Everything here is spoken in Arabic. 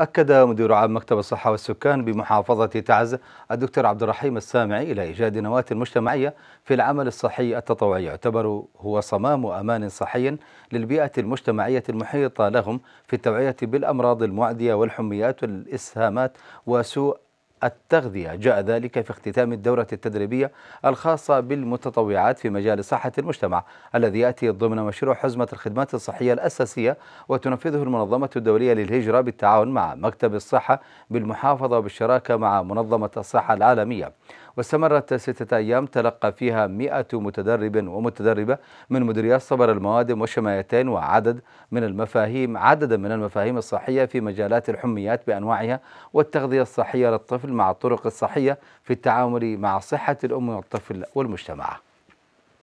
أكد مدير عام مكتب الصحة والسكان بمحافظة تعز الدكتور عبد الرحيم السامعي إلى إيجاد نواة مجتمعية في العمل الصحي التطوعي يعتبر هو صمام أمان صحي للبيئة المجتمعية المحيطة لهم في التوعية بالأمراض المعدية والحميات والإسهامات وسوء التغذية جاء ذلك في اختتام الدورة التدريبية الخاصة بالمتطوعات في مجال صحة المجتمع الذي يأتي ضمن مشروع حزمة الخدمات الصحية الأساسية وتنفذه المنظمة الدولية للهجرة بالتعاون مع مكتب الصحة بالمحافظة وبالشراكة مع منظمة الصحة العالمية واستمرت ستة أيام تلقى فيها 100 متدرب ومتدربة من مديريات صبر الموادم والشمايتين وعدد من المفاهيم عددا من المفاهيم الصحية في مجالات الحميات بأنواعها والتغذية الصحية للطفل مع الطرق الصحية في التعامل مع صحة الأم والطفل والمجتمع